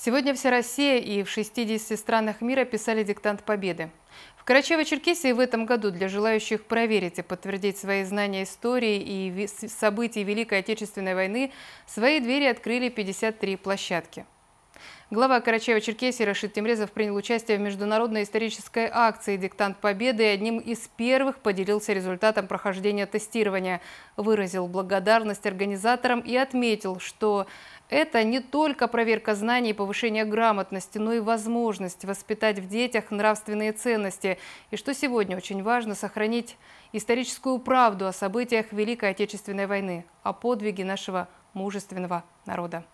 Сегодня вся Россия и в 60 странах мира писали диктант победы. В Карачаево-Черкесии в этом году для желающих проверить и подтвердить свои знания истории и событий Великой Отечественной войны свои двери открыли 53 площадки. Глава Карачаева-Черкесии Рашид Темрезов принял участие в международной исторической акции «Диктант Победы» и одним из первых поделился результатом прохождения тестирования. Выразил благодарность организаторам и отметил, что это не только проверка знаний и повышение грамотности, но и возможность воспитать в детях нравственные ценности. И что сегодня очень важно, сохранить историческую правду о событиях Великой Отечественной войны, о подвиге нашего мужественного народа.